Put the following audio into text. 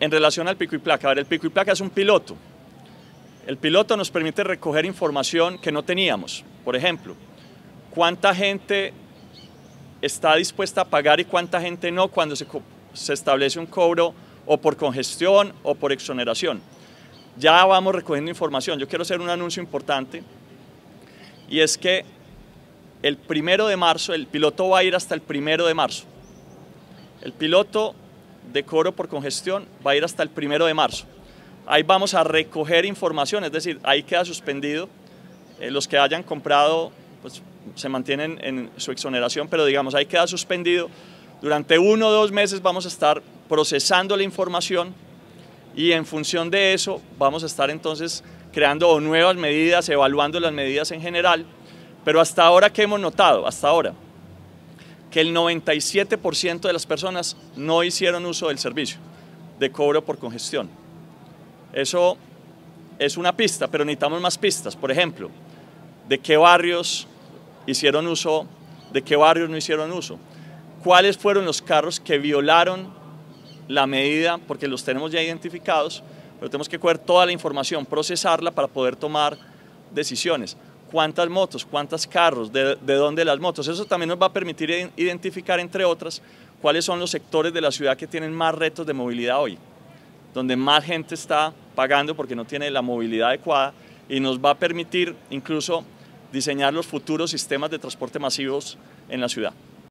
en relación al pico y placa, ver, el pico y placa es un piloto. El piloto nos permite recoger información que no teníamos. Por ejemplo, cuánta gente está dispuesta a pagar y cuánta gente no cuando se, se establece un cobro o por congestión o por exoneración. Ya vamos recogiendo información. Yo quiero hacer un anuncio importante y es que el primero de marzo, el piloto va a ir hasta el primero de marzo. El piloto de coro por congestión va a ir hasta el primero de marzo. Ahí vamos a recoger información, es decir, ahí queda suspendido. Eh, los que hayan comprado pues, se mantienen en su exoneración, pero digamos, ahí queda suspendido. Durante uno o dos meses vamos a estar procesando la información y en función de eso vamos a estar entonces creando nuevas medidas, evaluando las medidas en general. Pero hasta ahora, ¿qué hemos notado? Hasta ahora, que el 97% de las personas no hicieron uso del servicio de cobro por congestión. Eso es una pista, pero necesitamos más pistas. Por ejemplo, de qué barrios hicieron uso, de qué barrios no hicieron uso. ¿Cuáles fueron los carros que violaron la medida? Porque los tenemos ya identificados, pero tenemos que coger toda la información, procesarla para poder tomar decisiones cuántas motos, cuántos carros, de, de, dónde las motos. Eso también nos va a permitir identificar, entre otras, cuáles son los sectores de la ciudad que tienen más retos de movilidad hoy, donde más gente está pagando porque no tiene la movilidad adecuada y nos va a permitir incluso diseñar los futuros sistemas de transporte masivos en la ciudad.